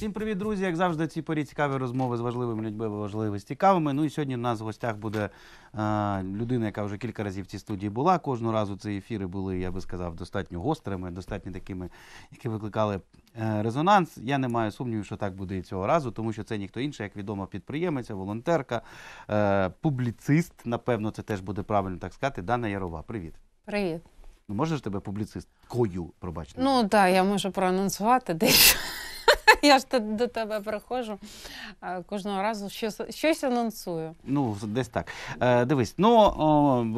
Всім привіт, друзі! Як завжди, ці порі цікаві розмови з важливими людьми, важливі з цікавими. Ну і сьогодні у нас в гостях буде а, е, людина, яка вже кілька разів в цій студії була. Кожного разу ці ефіри були, я би сказав, достатньо гострими, достатньо такими, які викликали е, резонанс. Я не маю сумнівів, що так буде і цього разу, тому що це ніхто інший, як відома підприємиця, волонтерка, е, публіцист. Напевно, це теж буде правильно так сказати. Дана Ярова. Привіт. Привіт. Ну, можеш тебе публіцисткою пробачити? Ну так, я можу проанонсувати дещо. Я ж до тебе приходжу кожного разу щось, щось анонсую. Ну, десь так. Е, Дивись, ну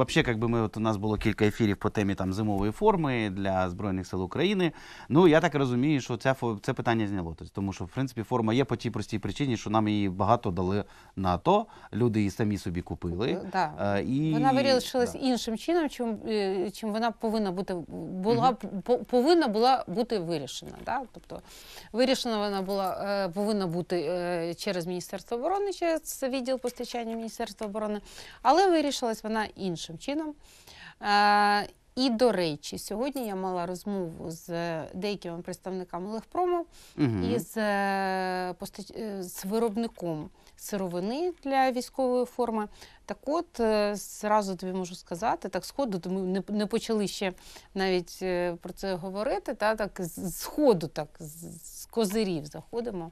взагалі, якби ми от у нас було кілька ефірів по темі там зимової форми для Збройних сил України. Ну я так розумію, що ця це питання зняло. Тобто, тому що в принципі форма є по тій простій причині, що нам її багато дали на АТО, Люди її самі собі купили. Е, да. Е, і вона вирішилась да. іншим чином, чим е, чим вона повинна бути була угу. повинна була бути вирішена. Да? Тобто вирішена вона вона була е, повинна бути е, через Міністерство оборони, через відділ постачання Міністерства оборони, але вирішилась вона іншим чином. Е, і, до речі, сьогодні я мала розмову з деякими представниками Легпрому угу. і з, з виробником сировини для військової форми. Так от, зразу тобі можу сказати, так з ходу, ми не, не почали ще навіть про це говорити, та так з так. З, козирів заходимо.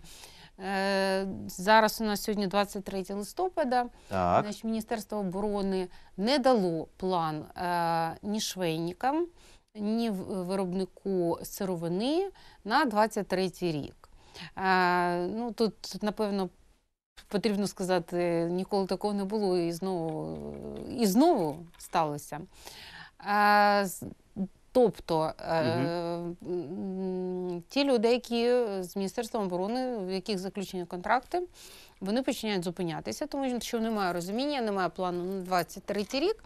Е, зараз у нас сьогодні 23 листопада. Так. Значить, Міністерство оборони не дало план е, ні швейникам, ні виробнику сировини на 23 рік. Е, ну, Тут, напевно, потрібно сказати, ніколи такого не було і знову, і знову сталося. Тобто угу. ті люди, які з Міністерством оборони, в яких заключені контракти, вони починають зупинятися, тому що немає розуміння, немає плану на 23 рік.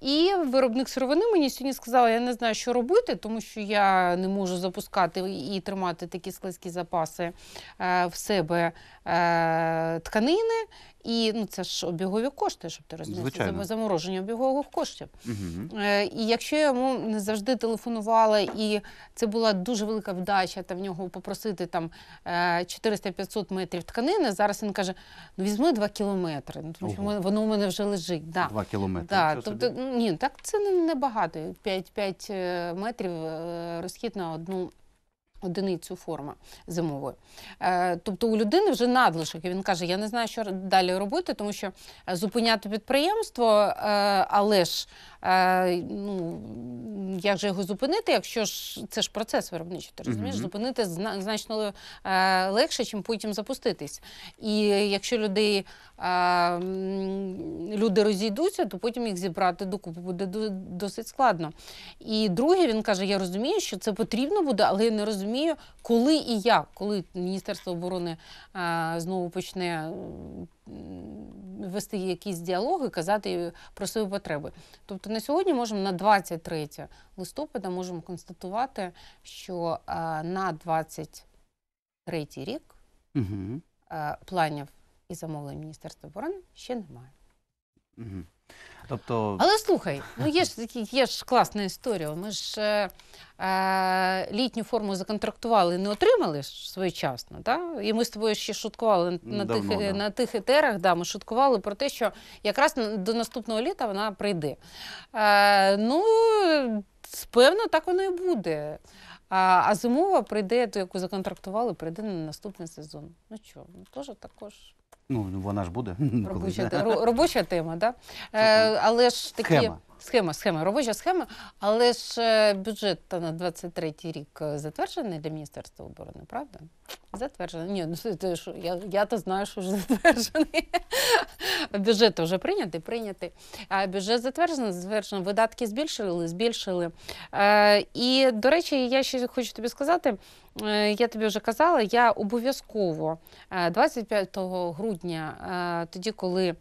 І виробник сировини мені сьогодні сказала, я не знаю, що робити, тому що я не можу запускати і тримати такі складські запаси е, в себе е, тканини. І ну це ж обігові кошти, щоб ти розумів, це замороження обігових коштів. Угу. Е, І якщо я йому не завжди телефонувала, і це була дуже велика вдача там в нього попросити там 400-500 е, метрів тканини. Зараз він каже каже: ну візьми два кілометри. Ну тому що воно у мене вже лежить. Да. Два кілометри. Да. Тобто, собі. ні, так це не- небагато. П'ять е, метрів е, розхід на одну Одиницю форми зимової. Е, тобто у людини вже надлишок, і він каже: Я не знаю, що далі робити, тому що е, зупиняти підприємство, е, але ж ну, як же його зупинити, якщо ж це ж процес виробничий, ти розумієш, зупинити значно легше, ніж потім запуститись. І якщо людей люди розійдуться, то потім їх зібрати докупу буде досить складно. І друге, він каже: Я розумію, що це потрібно буде, але я не розумію, коли і як, коли Міністерство оборони а, знову почне. Вести якісь діалоги, казати про свої потреби. Тобто на сьогодні можемо на 23 листопада можемо констатувати, що на 23 рік угу. планів і замовлень Міністерства оборони ще немає. Тобто, але слухай, ну є ж такі, є ж класна історія. Ми ж е, е, літню форму законтрактували, і не отримали ж своєчасно. Да? І ми з тобою ще шуткували на Давно, тих да. на тих етерах. Да, ми шуткували про те, що якраз до наступного літа вона прийде. Е, Ну певно, так воно і буде. А а зимова прийде, ту, яку законтрактували, прийде на наступний сезон. Ну що, ну, теж також. Ну вона ж буде. Робоча, робоча тема, да? Е, але ж такі Схема. Схема, схема, робоча схема, але ж е, бюджет на 23 рік е, затверджений для Міністерства оборони, правда? Затверджений. Ні, ну ти що, я, я то знаю, що вже затверджений. бюджет вже прийнятий, прийнятий. А бюджет затверджений, затверджений. Видатки збільшили, збільшили. Е, і, до речі, я ще хочу тобі сказати, я тобі вже казала, я обов'язково 25 грудня, тоді, коли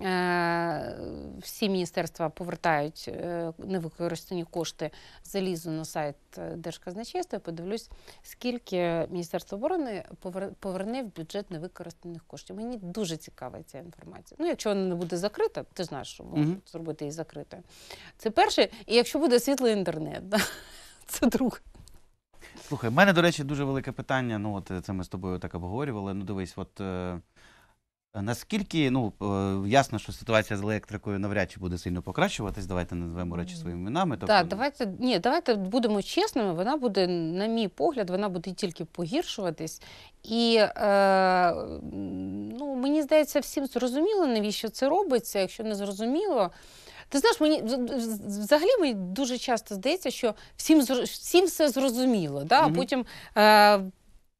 Е, всі міністерства повертають е, невикористані кошти залізу на сайт е, Держказначейства. Подивлюсь, скільки Міністерство оборони поверне в бюджет невикористаних коштів. Мені дуже цікава ця інформація. Ну, якщо вона не буде закрита, ти знаєш, що можна mm зробити її закрите. Це перше, і якщо буде світлий інтернет, це друге. Слухай, в мене, до речі, дуже велике питання. Ну, от це ми з тобою так обговорювали. Ну, дивись, от. Е, наскільки ну е, ясно, що ситуація з електрикою навряд чи буде сильно покращуватись, давайте назвемо речі своїми іменами. Тобто... Так, давайте ні, давайте будемо чесними. Вона буде, на мій погляд, вона буде тільки погіршуватись, і е, ну мені здається, всім зрозуміло, навіщо це робиться, якщо не зрозуміло. Ти знаєш, мені взагалі мені дуже часто здається, що всім всім все зрозуміло. Да? А потім е,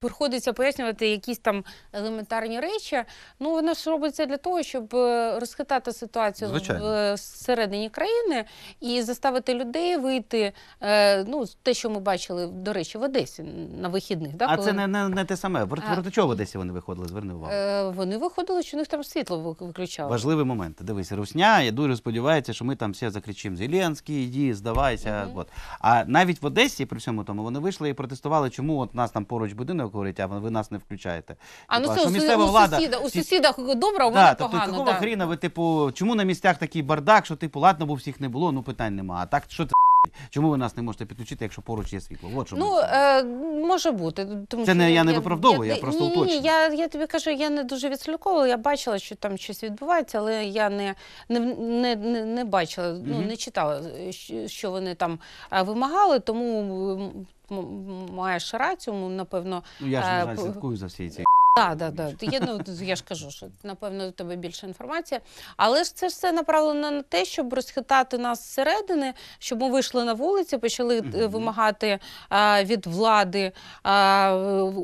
приходиться пояснювати якісь там елементарні речі. Ну вона ж робиться для того, щоб е, розхитати ситуацію Звичайно. Е, всередині країни і заставити людей вийти. Е, ну, те, що ми бачили, до речі, в Одесі на вихідних. Да, а коли... це не, не не, те саме. Проти чого в Одесі вони виходили? Зверни увагу. Е, Вони виходили, що у них там світло виключало. Важливий момент. Дивись, русня. Я дуже сподіваюся, що ми там всі закричимо Зеленський, іди, здавайся. Угу. От а навіть в Одесі при всьому тому вони вийшли і протестували, чому от нас там поруч будинок говорить, а ви нас не включаєте. А типу, ну це місцева влада сусіда. у сусідах добре, у да, погано. Тобто, да. хріна ви типу, чому на місцях такий бардак, що типу ладно, бо всіх не було, ну питань нема. А так що це? Чому ви нас не можете підключити, якщо поруч є світло? От ну е, може бути, тому це що не я не виправдовую. Я, я просто ні, ні, я я тобі кажу, я не дуже відслідковувала. Я бачила, що там щось відбувається, але я не не не, не, бачила, ну не читала, е, що вони там е, вимагали. Тому маєш рацію, ну, напевно. Ну я ж на е, жаль, слідкую за всі ці. Так, да, да, я ж кажу, що напевно у тебе більше інформація. Але ж це все направлено на те, щоб розхитати нас зсередини, щоб ми вийшли на вулиці, почали mm -hmm. вимагати а, від влади, а,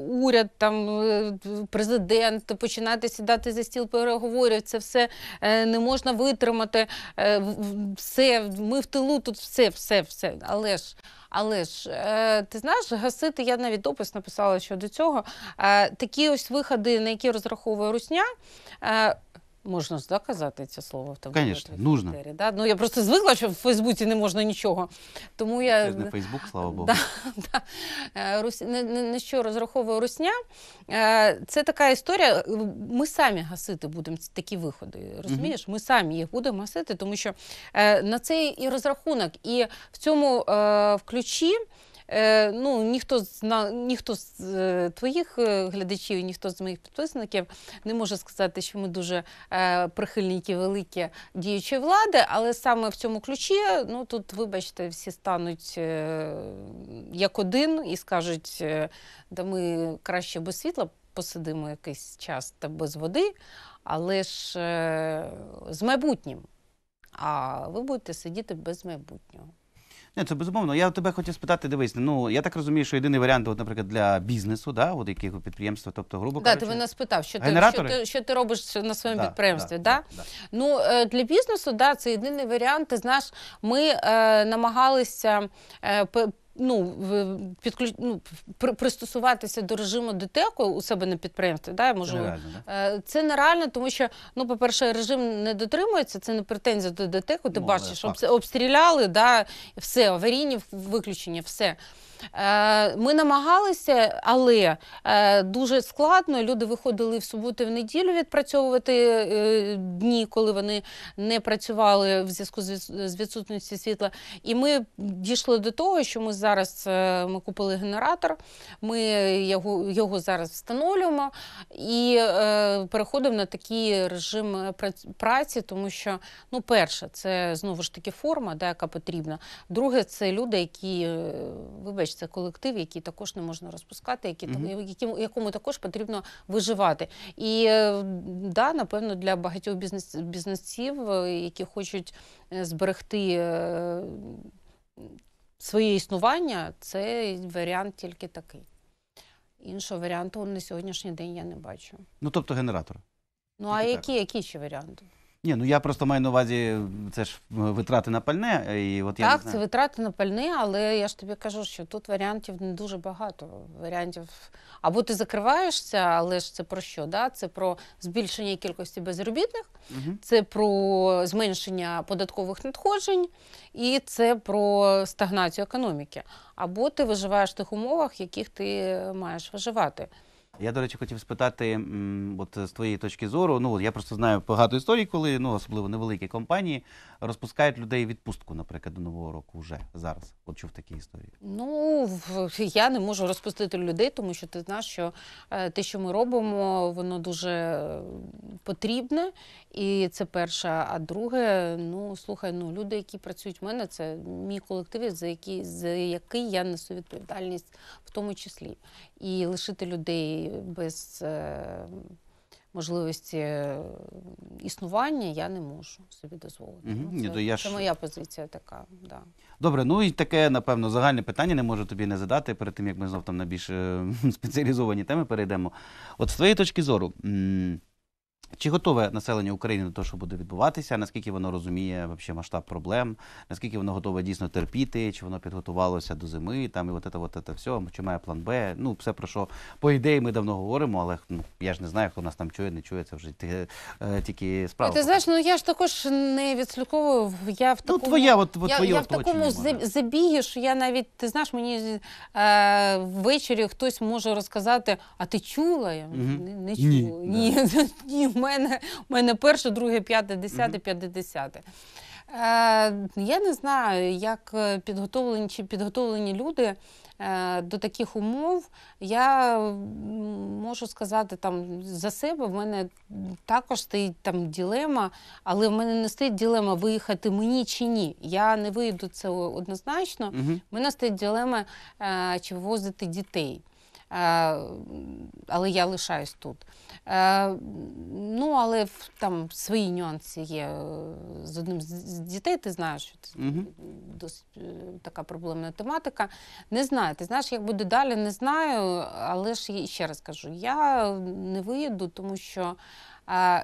уряд, там е, президент, починати сідати за стіл переговорів. Це все не можна витримати. Все ми в тилу тут все, все, все. Але ж. Але ж е, ти знаєш, гасити я навіть допис написала щодо цього. Е, такі ось виходи, на які розраховує Русня. Е, Можна ж да, це слово в тому Конечно, нужно. Да? Ну я просто звикла, що в Фейсбуці не можна нічого. Тому я Це не е, Фейсбук, слава е, Богу. Да, да. Е, Рус... Не, не, що розраховує Русня. Це така історія. Ми самі гасити будемо такі виходи. Розумієш? Угу. Ми самі їх будемо гасити, тому що на це і розрахунок, і в цьому в ключі. Е, ну ніхто з ніхто з е, твоїх е, глядачів, ніхто з моїх підписників не може сказати, що ми дуже е, прихильники великі діючої влади, але саме в цьому ключі, ну тут, вибачте, всі стануть як один і скажуть, да ми краще без світла посидимо якийсь час та без води, але ж з майбутнім. А ви будете сидіти без майбутнього. Ні, це безумовно. Я тебе хотів спитати, дивись, ну я так розумію, що єдиний варіант, от, наприклад, для бізнесу, да, от яких підприємства, тобто, грубо да, ти мене спитав, що ти, що ти що ти робиш на своєму да, підприємстві. Да, да? да, Ну е, для бізнесу, да, це єдиний варіант. Ти знаєш, ми е, намагалися е, ну, підключ... ну, пристосуватися до режиму ДТЕКу у себе на підприємстві, да, можу... це, нереально, да? Е, це нереально, тому що, ну, по-перше, режим не дотримується, це не претензія до ДТЕКу, ти Молодець, ну, бачиш, обстріляли, да, все, аварійні виключення, все. Е, ми намагалися, але е, дуже складно. Люди виходили в суботу і в неділю відпрацьовувати е, дні, коли вони не працювали в зв'язку з відсутністю світла. І ми дійшли до того, що ми зараз ми купили генератор, ми його його зараз встановлюємо і переходимо на такий режим праці, тому що ну, перше, це знову ж таки форма, да, яка потрібна. Друге, це люди, які вибачте, теж це колектив, який також не можна розпускати, який, mm -hmm. яким, якому також потрібно виживати. І е, да, напевно, для багатьох бізнес бізнесів, е, які хочуть е, зберегти своє існування, це варіант тільки такий. Іншого варіанту на сьогоднішній день я не бачу. Ну тобто генератор. Ну а які, які ще варіанти? Ні, ну я просто маю на увазі, це ж е, витрати на пальне. Е, і от я так, це витрати на пальне, але я ж тобі кажу, що тут варіантів не дуже багато. Варіантів або ти закриваєшся, але ж це про що? Да? Це про збільшення кількості безробітних, угу. це про зменшення податкових надходжень, і це про стагнацію економіки. Або ти виживаєш в тих умовах, в яких ти маєш виживати. Я, до речі, хотів спитати, от з твоєї точки зору, ну я просто знаю багато історій, коли ну особливо невеликі компанії розпускають людей відпустку, наприклад, до нового року вже зараз. От чув такі історії. Ну я не можу розпустити людей, тому що ти знаєш, що е, те, що ми робимо, воно дуже потрібне, і це перше. А друге, ну слухай, ну люди, які працюють в мене, це мій колектив, за який за який я несу відповідальність в тому числі і лишити людей без е, можливості е, існування я не можу собі дозволити. Угу. Це, Ні, то я це ж... моя позиція така. Да. Добре, ну і таке, напевно, загальне питання не можу тобі не задати перед тим, як ми знов там на більш е, спеціалізовані теми перейдемо. От з твоєї точки зору. Чи готове населення України до того, що буде відбуватися? Наскільки воно розуміє вообще масштаб проблем? Наскільки воно готове дійсно терпіти? Чи воно підготувалося до зими? Там і от це, от це все, чи має план Б? Ну, все про що по ідеї ми давно говоримо, але ну я ж не знаю, хто нас там чує, не чує. Це вже тільки, е, тільки справа. Ти знаєш, ну я ж також не відслідковував. Я в ну, такому, ну, твоя, от, от твоє я в такому забігі, що я навіть ти знаєш, мені е, ввечері хтось може розказати, а ти чула? Я угу. не, не чула. Ні, ні. Да. ні мене у мене перше, друге, п'яте, десяте, п'ятдесяте. Е, я не знаю, як е, підготовлені чи підготовлені люди е, до таких умов. Я можу сказати там за себе, в мене також стоїть там ділема, але в мене не стоїть ділема виїхати мені чи ні. Я не вийду це однозначно. Угу. В мене стоїть ділема чи вивозити дітей. Е, але я лишаюсь тут. Е, ну, але там свої нюанси є. З одним з дітей ти знаєш, що це досить е, така проблемна тематика. Не знаю, ти знаєш, як буде далі, не знаю, але ж ще раз кажу: я не виїду, тому що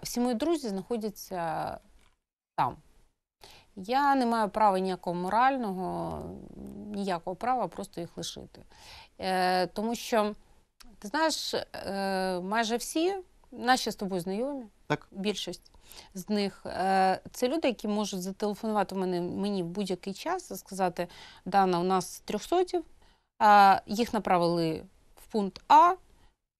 всі мої друзі знаходяться там. Я не маю права ніякого морального, ніякого права просто їх лишити. Е, тому що, ти знаєш, е, майже всі наші з тобою знайомі, так. більшість з них е, це люди, які можуть зателефонувати мене мені в будь-який час і сказати, Дана, у нас трьохсотів, їх направили в пункт А,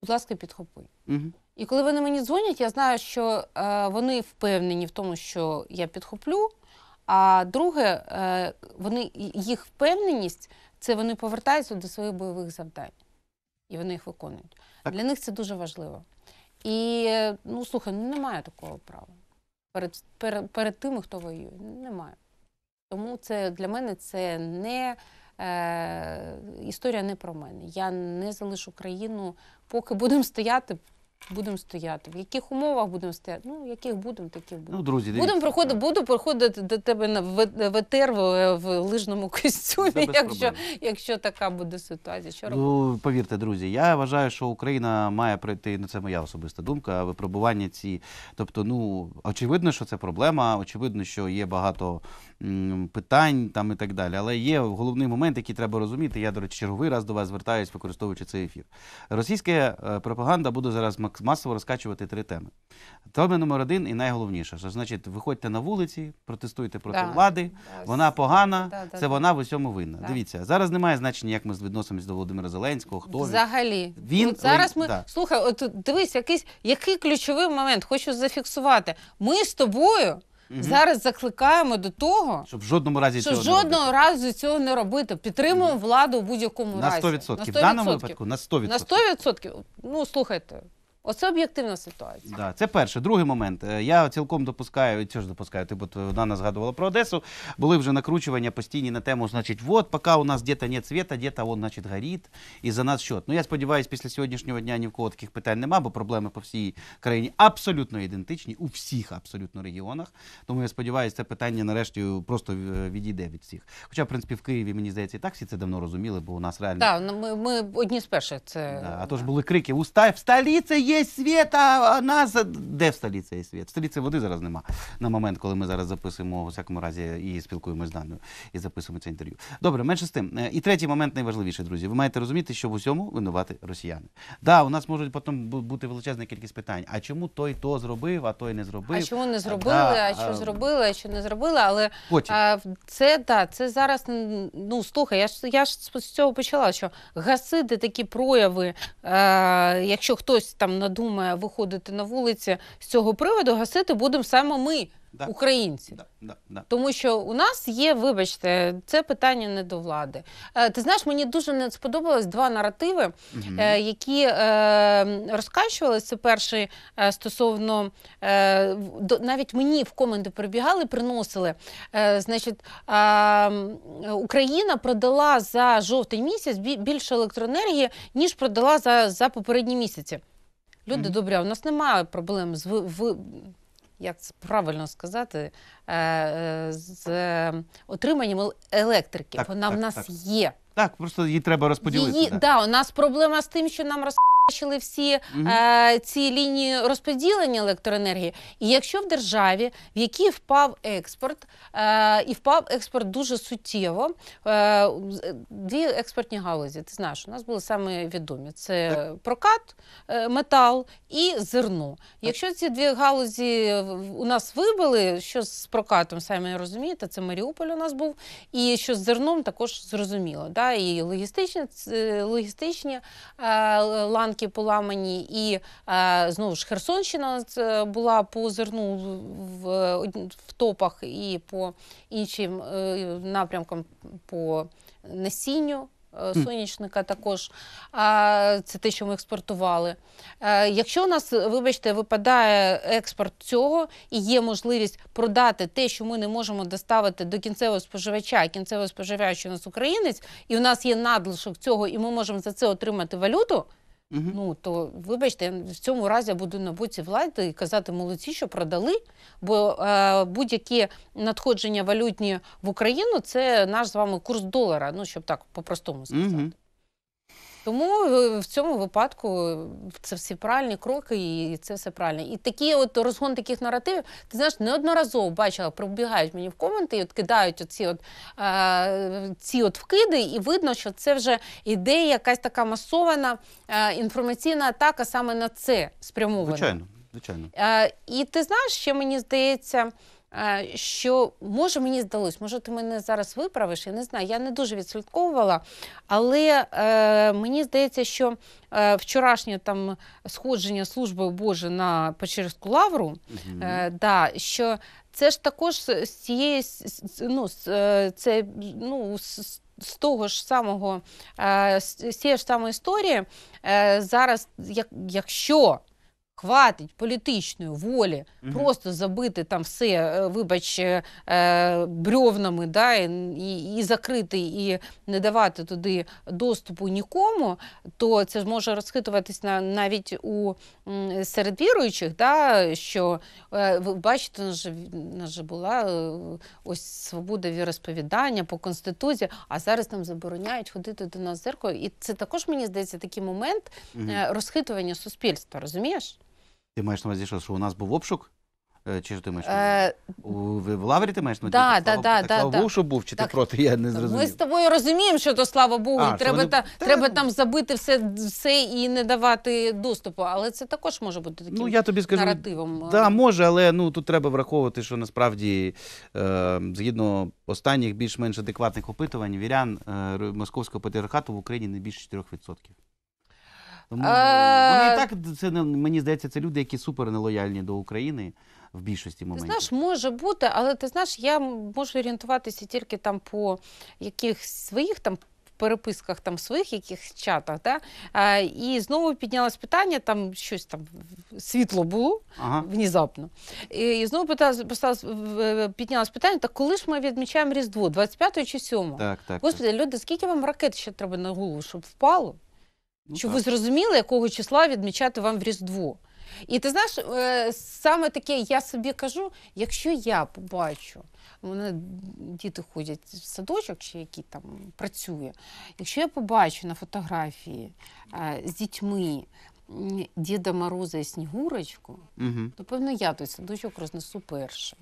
будь ласка, підхопи. Угу. І коли вони мені дзвонять, я знаю, що вони впевнені в тому, що я підхоплю. А друге, вони їх впевненість це вони повертаються до своїх бойових завдань і вони їх виконують. Так. Для них це дуже важливо. І ну слухай, ну немає такого права перед перед, перед тими, хто воює. Немає. Тому це для мене це не е, історія не про мене. Я не залишу країну, поки будемо стояти будемо стояти, в яких умовах будемо стояти. Ну, яких будемо, таких будемо. Ну, друзі, Будемо проходити, буду проходити до тебе на в- в в, лижному костюмі, якщо, якщо така буде ситуація. Що ну, робити? повірте, друзі, я вважаю, що Україна має пройти, ну це моя особиста думка, випробування ці. Тобто, ну очевидно, що це проблема, очевидно, що є багато питань там і так далі. Але є головний момент, який треба розуміти. Я, до речі, черговий раз до вас звертаюсь, використовуючи цей ефір. Російська е, пропаганда буде зараз максимально масово розкачувати три теми. Тема номер один і найголовніше, що значить, виходьте на вулиці, протестуйте проти да. влади, да. вона погана, да, це да. вона в усьому винна. Да. Дивіться, зараз немає значення, як ми відносимось до Володимира Зеленського, хто взагалі він от зараз. Ми да. слухай, от дивись, якийсь який ключовий момент, хочу зафіксувати. Ми з тобою. Угу. Зараз закликаємо до того, щоб в жодному разі щоб цього жодного не разу цього не робити. Підтримуємо угу. владу в будь-якому разі на 100%. На 100%. в даному випадку на 100%. на 100%. Ну слухайте, Оце об'єктивна ситуація. Да, це перше. Другий момент. Е, я цілком допускаю, цього ж допускаю, ти бо Дана згадувала про Одесу. Були вже накручування постійні на тему, значить, от поки у нас десь нет світа, десь он, значить, горить, і за нас що. Ну я сподіваюся, після сьогоднішнього дня ні в кого таких питань нема, бо проблеми по всій країні абсолютно ідентичні у всіх абсолютно регіонах. Тому я сподіваюся, це питання нарешті просто е, відійде від всіх. Хоча, в принципі, в Києві мені здається, і так всі це давно розуміли, бо у нас реально Так, да, ну, ми, ми одні з перших це да, а то ж були крики у ста в столиці є є світ, а нас. Де в столиці є світ? В столиці води зараз нема. На момент, коли ми зараз записуємо, у всякому разі, і спілкуємося з Даною і записуємо це інтерв'ю. Добре, менше з тим. Е, і третій момент найважливіший, друзі. Ви маєте розуміти, що в усьому винувати росіяни. Так, да, у нас можуть потім бути величезна кількість питань. А чому той то зробив, а той не зробив? А чому не е, зробили, а, а, а що е, зробили, а що не зробили? Але потім. А, це да, це зараз ну слухай, я ж я ж з цього почала, що гасити такі прояви, а, якщо хтось там вона думає виходити на вулиці з цього приводу, гасити будемо саме ми, да. українці, да, да, да. тому що у нас є, вибачте, це питання не до влади. Е, ти знаєш, мені дуже не сподобалось два наративи, угу. е, які е, розкачувалися. Це перший е, стосовно е, до, навіть мені в коменти прибігали, приносили. Е, значить, е, Україна продала за жовтий місяць більше електроенергії ніж продала за, за попередні місяці. Люди mm -hmm. добрі, у нас немає проблем з в, як це правильно сказати, е, е, з е, отриманням електрики. Так, Вона так, в нас так. є. Так, просто її треба розподілити. Її, да. да, у нас проблема з тим, що нам роз... Бачили всі е, ці лінії розподілення електроенергії, і якщо в державі, в якій впав експорт, е, і впав експорт дуже суттєво, е, е дві експортні галузі, ти знаєш, у нас були саме відомі: це прокат, е, метал і зерно. Якщо ці дві галузі у нас вибили, що з прокатом самі розумієте, це Маріуполь у нас був, і що з зерном також зрозуміло. Да? І логістичні е, логістичні е, ланки банки поламані, і е, знову ж Херсонщина е, була по зерну в, в топах і по іншим е, напрямкам по насінню. Сонячника також, це те, що ми експортували. Якщо у нас, вибачте, випадає експорт цього і є можливість продати те, що ми не можемо доставити до кінцевого споживача, кінцевого споживача у нас українець, і у нас є надлишок цього, і ми можемо за це отримати валюту. Угу. Ну то вибачте, в цьому разі буду на боці влади і казати молодці, що продали, бо е, будь-які надходження валютні в Україну це наш з вами курс долара. Ну щоб так по-простому сказати. Угу. Тому е, в цьому випадку е, це всі правильні кроки, і це все правильно. І такі, от розгон таких наративів, ти знаєш, неодноразово бачила, прибігають мені в коменти і от кидають оці от е, ці от вкиди, і видно, що це вже ідея, якась така масована е, інформаційна атака саме на це спрямована. Звичайно, звичайно. Е, І ти знаєш, що мені здається. Е, що може мені здалось, може ти мене зараз виправиш, я не знаю. Я не дуже відслідковувала, але е, мені здається, що е, вчорашнє там сходження служби Боже на Печерську лавру, е, да, що це ж також з цієї ну, е, це, ну, з того ж самого е, з цієї ж самої історії зараз, якщо Хватить політичної волі угу. просто забити там все, е, вибач, е, е, брьовнами, да, і і закрити, і не давати туди доступу нікому, то це ж може розхитуватись на навіть у серед віруючих, да, що ви бачите, у нас же була ось свобода віросповідання по конституції, а зараз нам забороняють ходити до нас зеркало. І це також мені здається такий момент угу. розхитування суспільства, розумієш? Ти маєш на увазі, що що у нас був обшук? Е, чи що ти маєш? Е, У- В в лаврі ти маєш на увазі? Да, Так, да, слава- так, слава да. Богу, що був, чи ти проти? Я не Ми з тобою розуміємо, що то слава Богу, А, треба, вони- та, Та- треба там забити все, все і не давати доступу. Але це також може бути таким Ну, я тобі скажу, наративом. Так, е. може, але ну тут треба враховувати, що насправді, е, згідно останніх більш-менш адекватних опитувань, вірян е, московського патріархату в Україні не більше 4%. Тому е... вони і так це не ну, мені здається, це люди, які супер нелояльні до України. В більшості моментів. Ти знаєш, може бути, але ти знаєш, я можу орієнтуватися тільки там по якихось своїх там переписках, там своїх якихось чатах. Да? А, е, І знову піднялось питання, там щось там світло було ага. внезапно. І, і знову питалось, піднялось питання: так коли ж ми відмічаємо Різдво? 25 чи 7? Так, так. Господи, так. люди, скільки вам ракет ще треба на голову, щоб впало? Ну, Щоб так. ви зрозуміли, якого числа відмічати вам в Різдво. І ти знаєш, е, саме таке, я собі кажу, якщо я побачу, мене діти ходять в садочок, чи який там працює, якщо я побачу на фотографії е, з дітьми Діда Мороза і Снігурочку, угу. то певно я той садочок рознесу першим.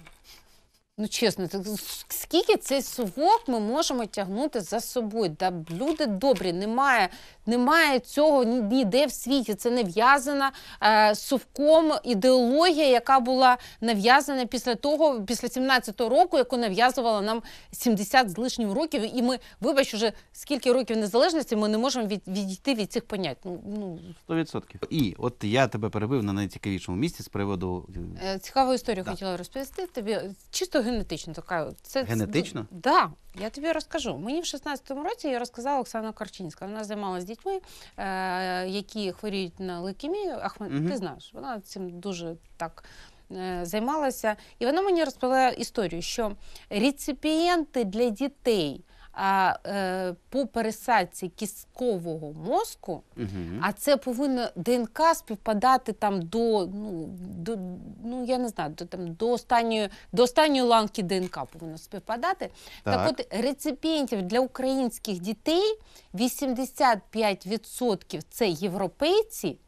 Ну, чесно, так скільки цей сувок ми можемо тягнути за собою? Да, люди добрі, немає немає цього ніде в світі. Це нав'язана е, совком ідеологія, яка була нав'язана після того, після 17-го року, яку нав'язувала нам 70 з лишнім років. І ми, вибач, уже скільки років незалежності ми не можемо від, відійти від цих понять. Ну ну 100%. І от я тебе перебив на найцікавішому місці з приводу е, цікаву історію. Да. Хотіла розповісти тобі чисто генетично. Така це генетично? Да. Я тобі розкажу. Мені в 16-му році я розказала Оксана Корчинська. Вона займалася дітьми, е, які хворіють на лейкемію. Ахмед, угу. ти знаєш, вона цим дуже так. Е, займалася, і вона мені розповіла історію, що реципієнти для дітей а, е, по пересадці кісткового мозку, угу. а це повинно ДНК співпадати там до ну, до, ну я не знаю, до там до останньої до останньої ланки ДНК повинно співпадати. Так, так от реципієнтів для українських дітей 85% це європейці.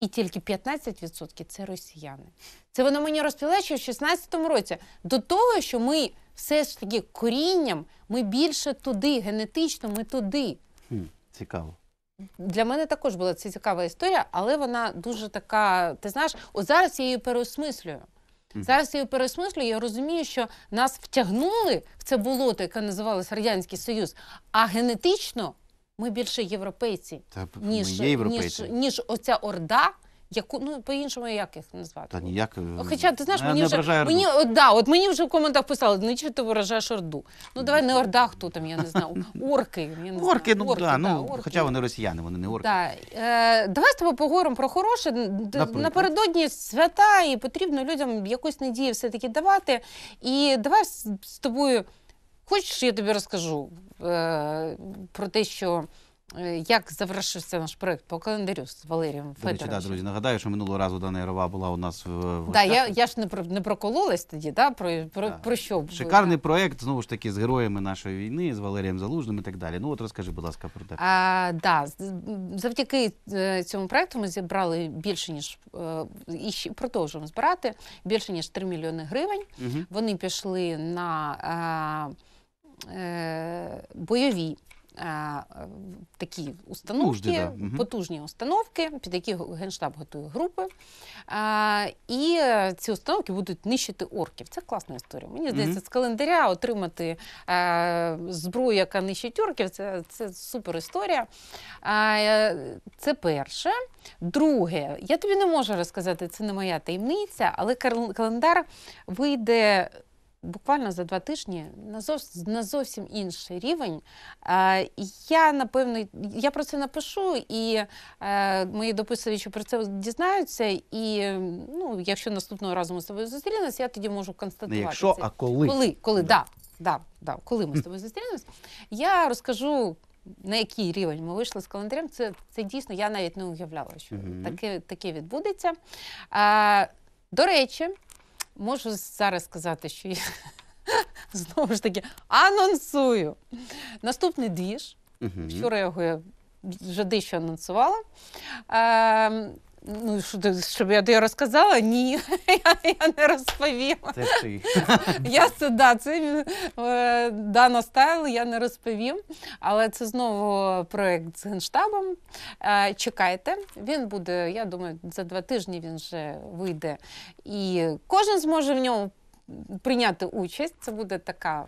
І тільки 15% це росіяни. Це воно мені розповіла, що в 16-му році до того, що ми все ж таки корінням, ми більше туди, генетично, ми туди. Хм, Цікаво. Для мене також була це цікава історія, але вона дуже така. Ти знаєш, от зараз я її переосмислюю. Mm -hmm. Зараз я її переосмислюю, я розумію, що нас втягнули в це болото, яке називалося Радянський Союз, а генетично ми більше європейці, Та, ніж є європейці. ніж ніж оця орда, яку ну по-іншому як їх назвати. Та ніяк. Е, хоча ти знаєш, мені не вже мені от, да, от мені вже в коментах писали, не «Ну, чого ти виражаєш орду. Ну давай не орда, хто там, я не знаю. Орки. Я не орки, знаю. ну орки, да, да, ну орки. хоча вони росіяни, вони не орки. Да. Е, Давай з тобою поговоримо про хороше. Наприклад. Напередодні свята і потрібно людям якусь надію все-таки давати. І давай з тобою. Хочеш, я тобі розкажу е, про те, що е, як завершився наш проект по календарю з Валерієм До да, друзі, нагадаю, що минулого разу Дана Ярова була у нас в, в Да, я, я ж не про не прокололась тоді, да? про, про, Да. про що ви- Шикарний проект, знову ж таки, з героями нашої війни, з Валерієм Залужним і так далі. Ну от розкажи, будь ласка, про те. А, да, завдяки е, цьому проекту ми зібрали більше ніж е, і ще продовжуємо збирати більше ніж 3 мільйони гривень. Мгм. Вони пішли на е, Е, бойові. Е, такі установки, Нужди, да. потужні установки, під які Генштаб готує групи. А, е, І ці установки будуть нищити орків. Це класна історія. Мені здається, з календаря отримати а, зброю, яка нищить орків, це це супер історія. А, Це перше. Друге, я тобі не можу розказати, це не моя таємниця, але календар вийде буквально за два тижні на зовсім інший рівень. Я напевно я про це напишу, і е, мої дописувачі про це дізнаються. І ну, якщо наступного разу ми з тобою зустрінемося, я тоді можу констатувати. Не якщо, це. а коли коли, коли, да. Да, да, да. коли ми з тобою зустрінемося, я розкажу. На який рівень ми вийшли з календарем, це це дійсно я навіть не уявляла, що mm таке таке відбудеться. А, До речі, Можу зараз сказати, що я знову ж таки анонсую. Наступний двіж, угу. що реагує, вже дещо анонсувала. Е Ну, щоб я ти розказала? Ні, я, я не розповім. Це ти. Я це, це е, Дано Стайл, я не розповім. Але це знову проєкт з Генштабом. Е, чекайте, він буде, я думаю, за два тижні він вже вийде. І кожен зможе в ньому прийняти участь. Це буде така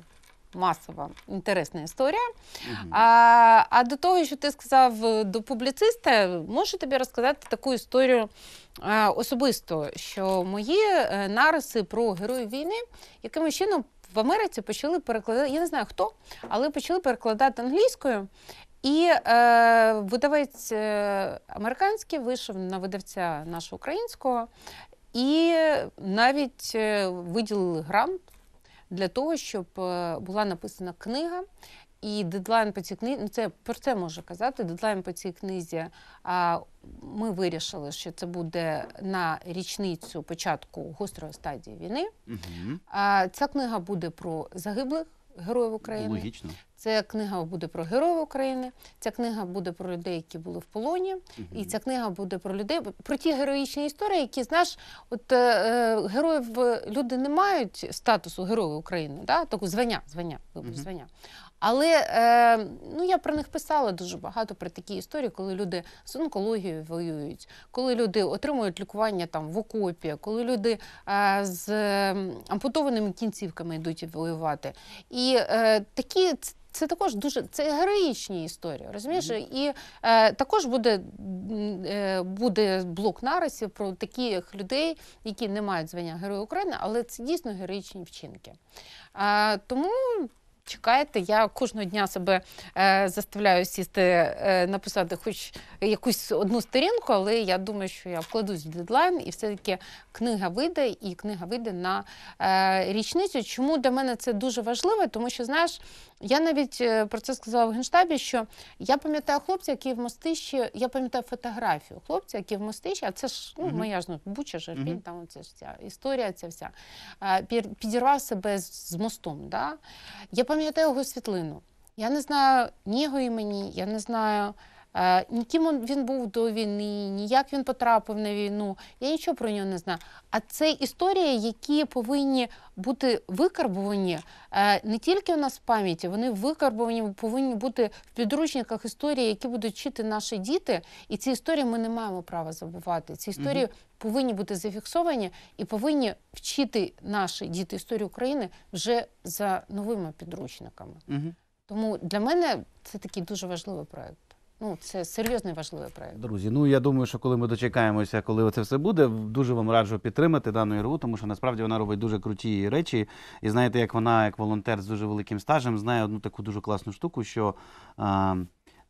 масова інтересна історія. Угу. А а до того, що ти сказав е, до публіциста, можу тобі розказати таку історію а, е, особисто, що мої е, нариси про героїв війни якимось чином ну, в Америці почали перекладати. Я не знаю хто, але почали перекладати англійською. І е, видавець е, американський вийшов на видавця нашого українського, і навіть е, виділили грант для того, щоб е, була написана книга. І дедлайн по цій книзі, ну це про це можу казати. Дедлайн по цій книзі. А, Ми вирішили, що це буде на річницю початку гострої стадії війни. Угу. А, Ця книга буде про загиблих героїв України. Логічно. Ця книга буде про героїв України, ця книга буде про людей, які були в полоні, угу. і ця книга буде про людей про ті героїчні історії, які знаєш, от е, е героїв е, люди не мають статусу героїв України, да? таку звання, звання, угу. звання. Але е, ну я про них писала дуже багато про такі історії, коли люди з онкологією воюють, коли люди отримують лікування там в окопі, коли люди е, з е, ампутованими кінцівками йдуть воювати. І е, такі це також дуже це героїчні історії, розумієш? Mm -hmm. І е, також буде е, буде блок нарисів про таких людей, які не мають звання Героя України, але це дійсно героїчні вчинки. Е, тому Чекаєте, Я кожного дня себе е, заставляю сісти, е, написати хоч якусь одну сторінку, але я думаю, що я вкладусь в дедлайн, і все-таки книга вийде, і книга вийде на е, річницю. Чому для мене це дуже важливо? Тому що, знаєш, я навіть е, про це сказала в генштабі, що я пам'ятаю хлопця, який в мостищі, я пам'ятаю фотографію хлопця, який в мостищі, а це ж ну, моя ж ну, буча жерпінь, mm там оце ж ця історія, ця вся підірвав себе з мостом. Да? Я пам'ятаю його світлину. Я не знаю ні його імені, я не знаю. Е, Ніким він був до війни, ніяк він потрапив на війну. Я нічого про нього не знаю. А це історії, які повинні бути викарбувані е, не тільки у нас в пам'яті, вони викарбовані, повинні бути в підручниках історії, які будуть вчити наші діти. І ці історії ми не маємо права забувати. Ці історії угу. повинні бути зафіксовані і повинні вчити наші діти історію України вже за новими підручниками. Угу. Тому для мене це такий дуже важливий проект. Ну, це серйозний важливий проект. Друзі, ну я думаю, що коли ми дочекаємося, коли це все буде, дуже вам раджу підтримати дану ігру, тому що насправді вона робить дуже круті речі. І знаєте, як вона, як волонтер з дуже великим стажем, знає одну таку дуже класну штуку, що а,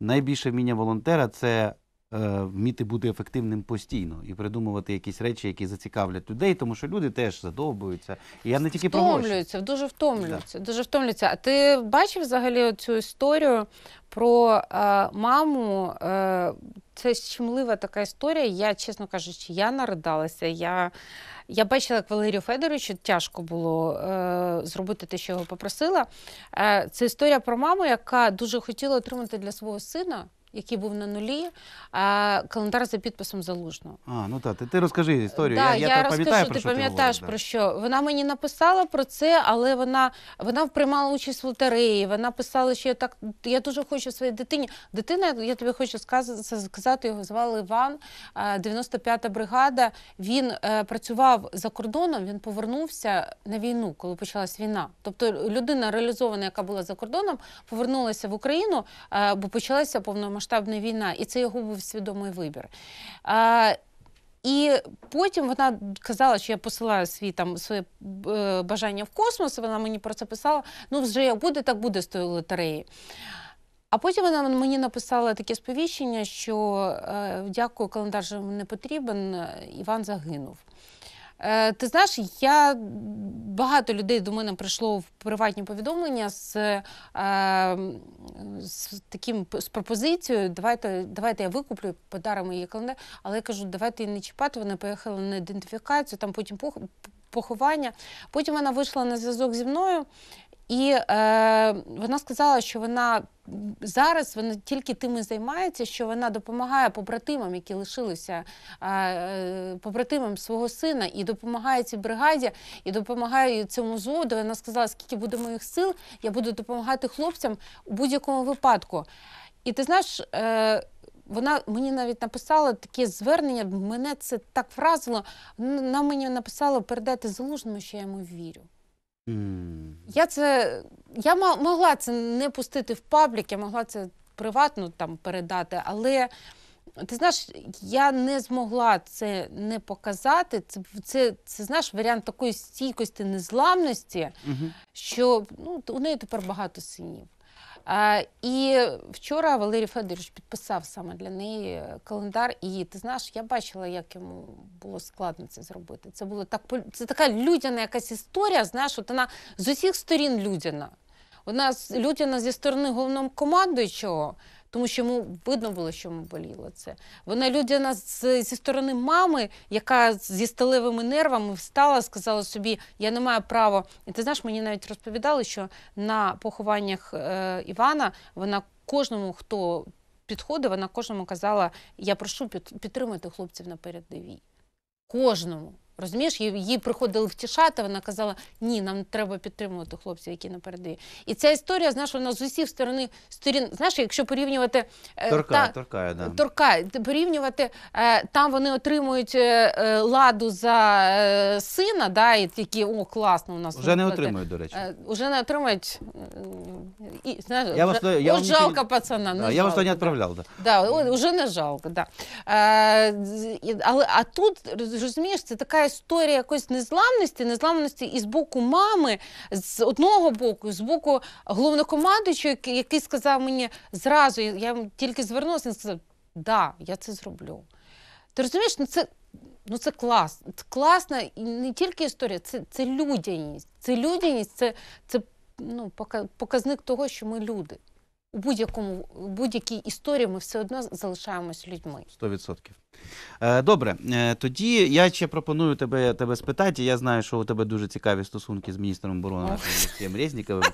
найбільше вміння волонтера це Е, вміти бути ефективним постійно і придумувати якісь речі, які зацікавлять людей, тому що люди теж задовбуються. І я не тільки про гроші. Втомлюються, дуже втомлюються, дуже втомлюються. А ти бачив взагалі цю історію про е, маму? Е, це щемлива така історія. Я, чесно кажучи, я наридалася. Я я бачила, як Валерію Федоровичу тяжко було е, зробити те, що його попросила. Е, це історія про маму, яка дуже хотіла отримати для свого сина який був на нулі, а е, календар за підписом залужного. А, ну так, ти, ти розкажи історію. Да, я я, я розкажу, пам'ятаю, ти пам'ятаєш про, про що. Вона мені написала про це, але вона вона приймала участь в лотереї. Вона писала, що я так я дуже хочу своїй дитині. Дитина, я тобі хочу сказати, сказати, його звали Іван, 95-та е, бригада. Він е, працював за кордоном, він повернувся на війну, коли почалась війна. Тобто людина реалізована, яка була за кордоном, повернулася в Україну, бо почалася повномасштабна повномасштабна війна, і це його був свідомий вибір. А, і потім вона казала, що я посилаю свій там своє е, бажання в космос. Вона мені про це писала. Ну, вже як буде, так буде з тою лотереї. А потім вона мені написала таке сповіщення, що е, дякую, календар не потрібен. Іван загинув. Е, ти знаєш, я багато людей до мене прийшло в приватні повідомлення з е, з таким з пропозицією. Давайте давайте я викуплю, подаримо її календар. Але я кажу, давайте її не чіпати. Вона поїхала на ідентифікацію, там потім поховання. Потім вона вийшла на зв'язок зі мною і е, вона сказала, що вона зараз вона тільки тим і займається, що вона допомагає побратимам, які лишилися е, е побратимам свого сина, і допомагає цій бригаді, і допомагає цьому зводу. Вона сказала, скільки буде моїх сил, я буду допомагати хлопцям у будь-якому випадку. І ти знаєш. Е, вона мені навіть написала таке звернення. Мене це так вразило. Вона мені написала передати залужному, що я йому вірю. Mm. Я це я могла це не пустити в паблік, я могла це приватно там передати, але ти знаєш, я не змогла це не показати. Це це, це знаєш варіант такої стійкості незламності, mm -hmm. що ну, у неї тепер багато синів. І вчора Валерій Федорович підписав саме для неї е, календар. І ти знаєш, я бачила, як йому було складно це зробити. Це було так це така людяна якась історія. Знаєш, от вона з усіх сторін людяна. Вона людяна зі сторони головного командуючого тому що йому видно було, що йому боліло це. Вона людина з, зі сторони мами, яка зі сталевими нервами встала, сказала собі, я не маю права. І ти знаєш, мені навіть розповідали, що на похованнях е, Івана вона кожному, хто підходив, вона кожному казала: Я прошу підтримати хлопців на передовій. Кожному. Розумієш, її приходили втішати. Вона казала: Ні, нам треба підтримувати хлопців, які напереди. І ця історія, знаєш, вона з усіх сторони, сторін. Знаєш, якщо порівнювати е, торкає, та, торкає, да. торкає, порівнювати е, там, вони отримують е, ладу за сина, да, і такі о класно у нас вже не отримують. До речі, уже не отримують і знаєш, я вас, жалко пацана. Не я вас не відправляв. Да. Да, уже не жалко, да. А, але а тут розумієш, це така історія якоїсь незламності, незламності і з боку мами, з одного боку, з боку головнокомандуючого, який сказав мені зразу, я тільки звернулася він сказав, да, я це зроблю. Ти розумієш, ну це ну це клас. Це класна і не тільки історія, це це людяність. Це людяність, це це ну, показник того, що ми люди у будь-якому будь-якій історії ми все одно залишаємось людьми. Сто відсотків. Е, добре, е, тоді я ще пропоную тебе тебе спитати. Я знаю, що у тебе дуже цікаві стосунки з міністром оборони Олексієм Резніковим.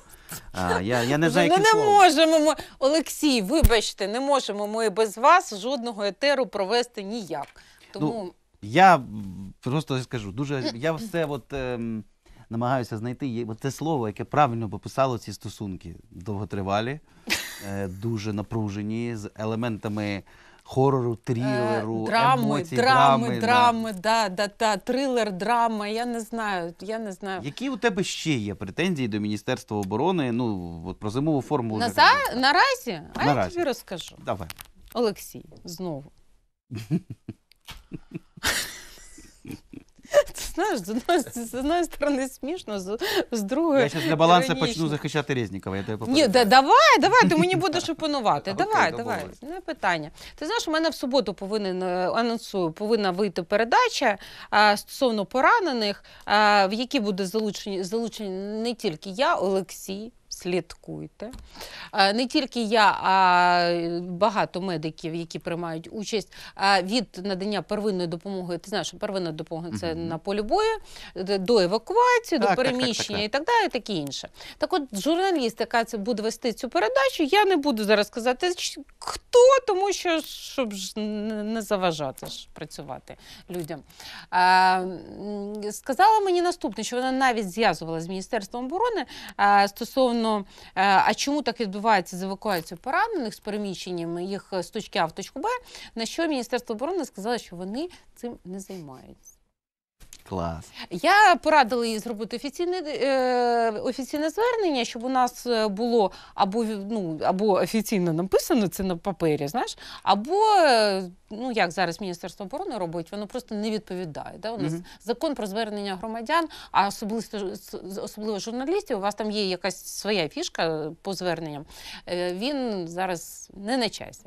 Я я не знаю, ми не можемо ми, Олексій. Вибачте, не можемо ми без вас жодного етеру провести ніяк. Ну, Тому ну, я просто скажу дуже. Я все от. Ем... Намагаюся знайти те слово, яке правильно описало ці стосунки довготривалі, Е, дуже напружені з елементами. Хорору, е, трилеру, е, драми, емоцій, драми, драми, драми, да, да, да, трилер, драма. Я не знаю. Я не знаю. Які у тебе ще є претензії до Міністерства оборони? Ну от про зимову форму Наза... вже... наразі? А наразі. я тобі розкажу. Давай, Олексій, знову. Ти знаєш, з одної, з одної сторони смішно, з, з другої. Я зараз для балансу почну захищати Резнікова. Я тебе Ні, да, давай, давай, ти мені будеш опонувати. Окей, Давай, давай, не питання. Ти знаєш, у мене в суботу повинен е, анонсую, повинна вийти передача е, стосовно поранених, е, в які буде залучені залучені не тільки я, Олексій, слідкуйте. Е, не тільки я, а багато медиків, які приймають участь від надання первинної допомоги. Ти знаєш, що первинна допомога це угу. на полі бою, до евакуації, так, до переміщення так, так, так, так. і так далі, таке інше. Так, от журналіст, яка це буде вести цю передачу, я не буду зараз казати хто, тому що щоб не заважати ж працювати людям. Е, сказала мені наступне, що вона навіть зв'язувала з міністерством оборони е, стосовно стосовно е, а чому так відбувається з евакуацією поранених з переміщеннями їх з точки А в точку Б, на що міністерство оборони сказало, що вони цим не займаються. Клас. Я порадила їй зробити офіційне е, офіційне звернення, щоб у нас е, було або ну, або офіційно написано це на папері, знаєш, або е, ну як зараз Міністерство оборони робить, воно просто не відповідає. Да? У нас mm -hmm. закон про звернення громадян, а особливо особливо журналістів. У вас там є якась своя фішка по зверненням. Е, він зараз не на часі.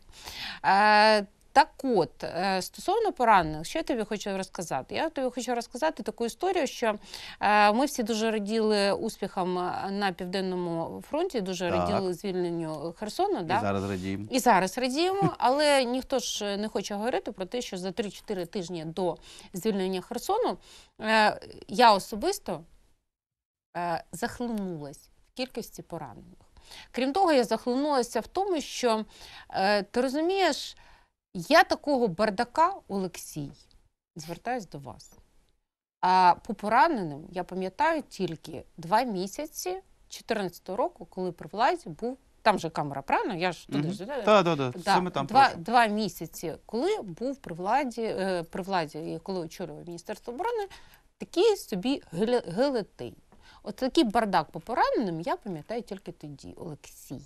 Е, так от, е, стосовно поранених, що я тобі хочу розказати? Я тобі хочу розказати таку історію, що е, ми всі дуже раділи успіхам е, на південному фронті, дуже так. раділи звільненню Херсону. І да? зараз радіємо. І зараз радіємо, але ніхто ж не хоче говорити про те, що за 3-4 тижні до звільнення Херсону я особисто захлинулась в кількості поранених. Крім того, я захлинулася в тому, що ти розумієш. Я такого бардака, Олексій, звертаюсь до вас. А по пораненим я пам'ятаю тільки два місяці 2014 року, коли при владі був. Там же камера, правильно? Я ж туди ж да, да, да. саме там два два місяці, коли був при владі, е, при владі, коли очолював міністерство оборони, такий собі гелетий. От такий бардак по пораненим я пам'ятаю тільки тоді, Олексій.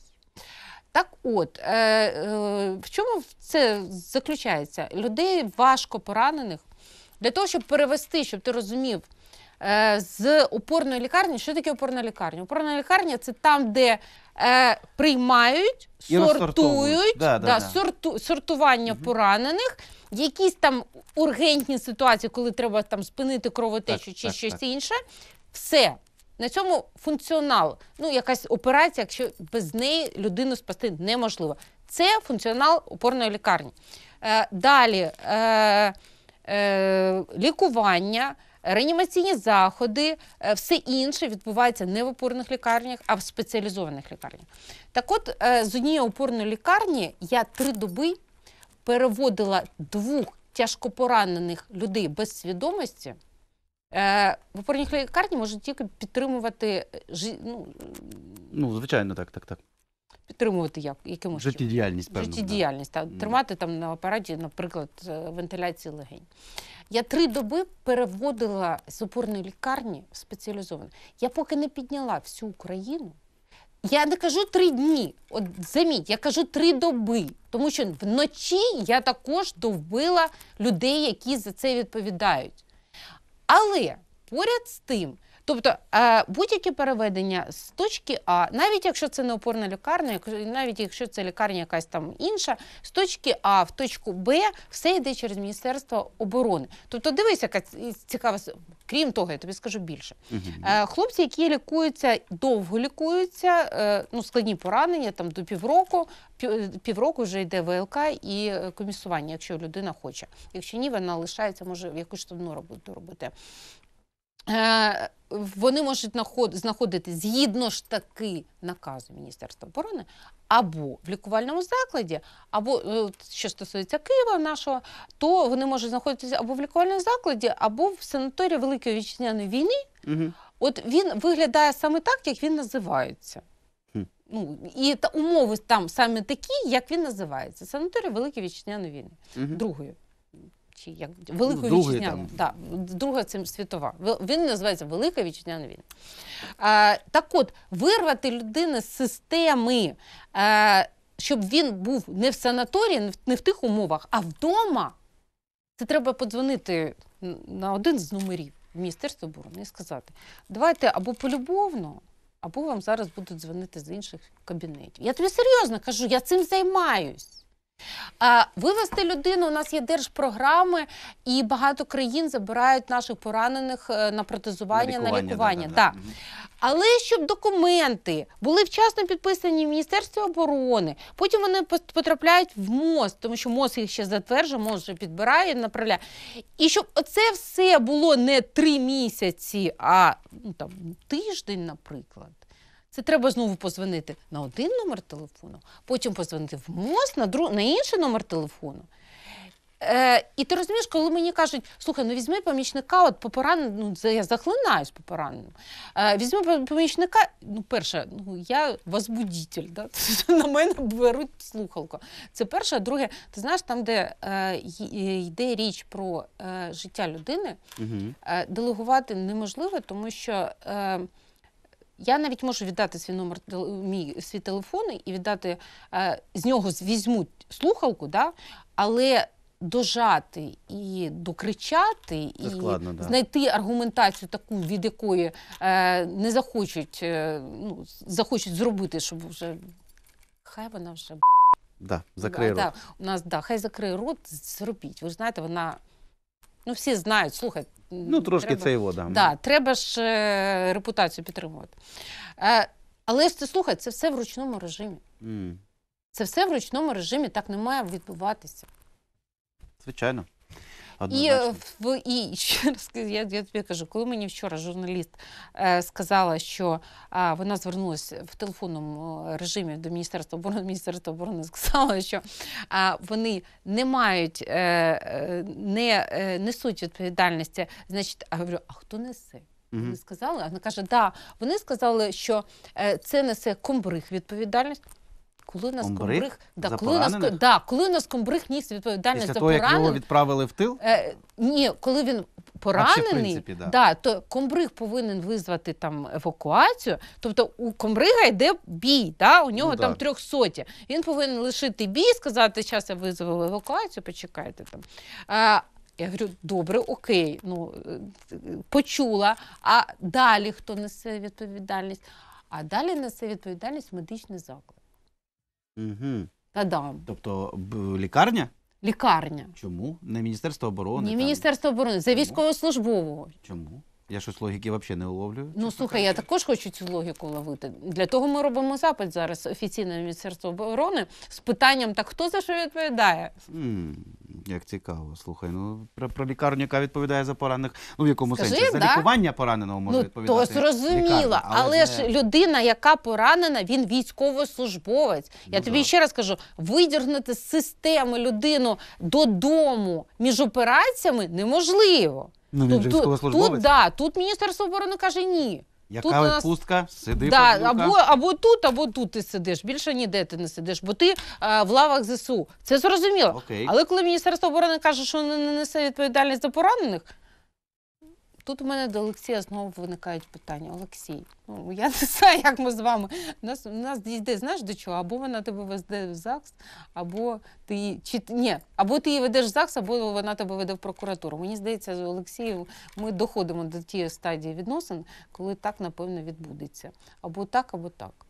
Так от, е, е, в чому це заключається? Людей важко поранених для того, щоб перевести, щоб ти розумів, е, з опорної лікарні, що таке опорна лікарня? Опорна лікарня це там, де е, приймають, І сортують, розсортовують. Да, да, да. сорту- сортування поранених, якісь там ургентні ситуації, коли треба там спинити кровотечу Так, чи так, щось так. інше. Все, на цьому функціонал, ну якась операція, якщо без неї людину спасти неможливо. Це функціонал опорної лікарні. Е, далі е, е, лікування, реанімаційні заходи, е, все інше відбувається не в опорних лікарнях, а в спеціалізованих лікарнях. Так от, е, з однієї опорної лікарні я три доби переводила двох тяжкопоранених людей без свідомості. Е, в опорній лікарні можуть тільки підтримувати е, ну, ну, звичайно, так, так, так. Підтримувати як якимось життєдіяльність певно. життєдіяльність та тримати там на апараті, наприклад, е, вентиляції легень. Я три доби переводила з опорної лікарні в спеціалізовану. Я поки не підняла всю Україну. Я не кажу три дні. От заміть, я кажу три доби, тому що вночі я також довбила людей, які за це відповідають. Але поряд з тим. Тобто е, будь-які переведення з точки А, навіть якщо це не опорна лікарня, навіть якщо це лікарня якась там інша, з точки А в точку Б все йде через Міністерство оборони. Тобто, дивись, яка цікава крім того, я тобі скажу більше. Е, хлопці, які лікуються, довго лікуються, е, ну складні поранення там до півроку. Півроку вже йде ВЛК і комісування, якщо людина хоче. Якщо ні, вона лишається, може якусь штабну роботу робити. Е, вони можуть знаходити згідно ж таки наказу Міністерства оборони або в лікувальному закладі, або е, що стосується Києва, нашого, то вони можуть знаходитися або в лікувальному закладі, або в санаторії Великої Вітчизняної війни. Угу. От він виглядає саме так, як він називається. Ну і та умови там саме такі, як він називається. Санаторій Великої Вітчизняної війни. Угу. Другою чи як ну, Великої Другий вітчизняну. Да, друга це світова. Він називається Велика вітчизняна війна. А, так от, вирвати людини з системи, а, е, щоб він був не в санаторії, не в тих умовах, а вдома. Це треба подзвонити на один з номерів в Міністерство оборони і сказати: давайте або полюбовно. Або вам зараз будуть дзвонити з інших кабінетів. Я тобі серйозно кажу, я цим займаюсь. Вивезти людину у нас є держпрограми, і багато країн забирають наших поранених е, на протезування, на лікування. На лікування да, да, да. Але щоб документи були вчасно підписані в Міністерстві оборони, потім вони потрапляють в МОЗ, тому що МОЗ їх ще затверджує, МОЗ вже підбирає, направляє. І щоб це все було не три місяці, а ну, там, тиждень, наприклад. Це треба знову позвонити на один номер телефону, потім позвонити в МОЗ на друг... на інший номер телефону. Е, І ти розумієш, коли мені кажуть, слухай, ну візьми помічника, от по пораненому, ну, я захлинаюсь по пораненому. Е, візьми помічника, ну, перше, ну я возбудитель, да? на мене беруть слухалку. Це перше, а друге, ти знаєш, там, де е, е йде річ про е, життя людини, угу. е, делегувати неможливо, тому що. Е, я навіть можу віддати свій номер мій свій телефон і віддати е, з нього візьмуть слухавку, да? але дожати і докричати, і складно, да. знайти аргументацію, таку від якої е, не захочуть, е, ну захочуть зробити, щоб вже хай вона вже. Да, закрий да, рот. Да, у нас да, хай закриє рот, зробіть. Ви ж знаєте, вона Ну, всі знають, слухай. Ну, трошки треба... це і вода. Да, треба ж е, репутацію підтримувати. Е, але слухай, це все в ручному режимі. Mm. Це все в ручному режимі, так не має відбуватися. Звичайно. Однозначно. І э, в і ще раз я, я тобі кажу, коли мені вчора журналіст е, э, сказала, що а, вона звернулася в телефонному э, режимі до міністерства оборони. Міністерство оборони сказала, що а, вони не мають е, не е, несуть відповідальності. Значить, а говорю, а хто несе? Вони сказали, вона каже, да, вони сказали, що е, це несе комбриг відповідальність. Коли нас комбриг, да, коли нас да, коли нас комбриг ніс відповідальність Після за того, поранених, як його відправили в тил? Е, Ні, коли він поранений, а принципі, да. да. то комбриг повинен визвати там евакуацію. Тобто у комбрига йде бій, да, у нього ну, там трьохсоті. Він повинен лишити бій, сказати, зараз я визвав евакуацію, почекайте там. А, я говорю, добре, окей, ну почула. А далі хто несе відповідальність? А далі несе відповідальність медичний заклад. Угу. Та-дам. Тобто лікарня? Лікарня. Чому? Не Міністерство оборони. Не там? Міністерство оборони, за військовослужбового. Чому? Я щось логіки взагалі не уловлю. Ну слухай, кажучи. я також хочу цю логіку ловити. Для того ми робимо запит зараз офіційне Міністерства оборони з питанням: так хто за що відповідає? Mm, як цікаво, слухай. Ну про, про лікарню, яка відповідає за поранених. Ну в якому Скажи, сенсі? За да? лікування пораненого може ну, відповідати. То зрозуміло, лікарня, але, але не... ж людина, яка поранена, він військовослужбовець. Ну я тобі да. ще раз кажу: видіргнути з системи людину додому між операціями неможливо. Ну, він же військовослужбовець. Тут, да, тут міністерство оборони каже ні. Яка тут нас- відпустка? Сиди Да, або, або тут, або тут ти сидиш. Більше ніде ти не сидиш, бо ти е, в лавах ЗСУ. Це зрозуміло. Окей. Але коли Міністерство оборони каже, що не несе відповідальність за поранених, Тут у мене до Олексія знову виникають питання. Олексій, ну я не знаю, як ми з вами. У нас нас дійде, знаєш до чого? Або вона тебе везде в ЗАГС, або ти чи ні, або ти її ведеш в ЗАГС, або вона тебе веде в прокуратуру. Мені здається, з Олексієм ми доходимо до тієї стадії відносин, коли так напевно відбудеться. Або так, або так.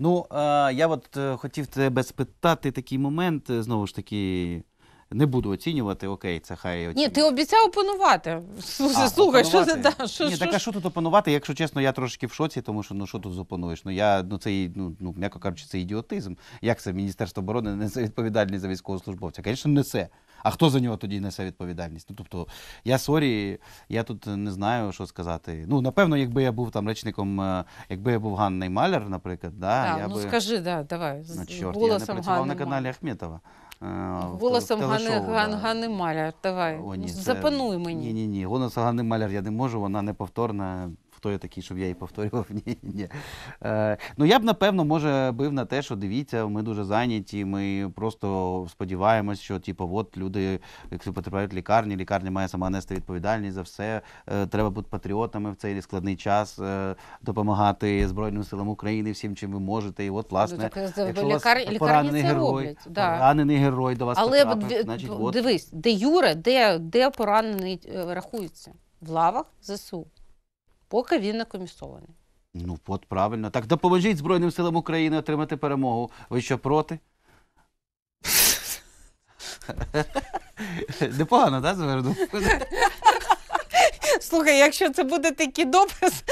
Ну я от е, хотів тебе спитати такий момент е, знову ж таки не буду оцінювати. Окей, це хай оцінює. Ні, ти обіцяв опанувати. А, Слухай, що це та що, Ні, так а що тут опанувати? Якщо чесно, я трошки в шоці, тому що ну що тут зупануєш? Ну я ну це ну, ну, м'яко кажучи, це ідіотизм. Як це міністерство оборони не несе відповідальність за військовослужбовця? Звісно, несе. А хто за нього тоді несе відповідальність? Ну тобто, я сорі, я тут не знаю, що сказати. Ну напевно, якби я був там речником, е, якби я був Ганний Маляр, наприклад, да, а, я ну би... скажи, да, давай з ну, чорт, я не працював Ганни на каналі Ахметова. Волосом Гани, Ган, Гани Маляр. Давай. О, ні, ну, це- Запануй мені. Ні, ні, ні. Голосом Ганни Маляр я не можу, вона неповторна хто я такий, щоб я її повторював. Ні, ні. Е, Ну я б напевно може бив на те, що дивіться, ми дуже зайняті. Ми просто сподіваємось, що типу, от люди, якщо потрапляють в лікарні, лікарня має сама нести відповідальність за все. Е, треба бути патріотами в цей складний час, е, допомагати Збройним силам України всім, чим ви можете. І от ну, власне ну, так, е, якщо лікар... вас поранений це герой, роблять, да. поранений герой до вас Але потрапив, значить, от... дивись, де Юре, де, де поранений е, рахується в лавах ЗСУ поки він не комісований. Ну, от правильно. Так допоможіть Збройним силам України отримати перемогу. Ви що проти? Непогано, так, звернув? Слухай, якщо це буде такий допис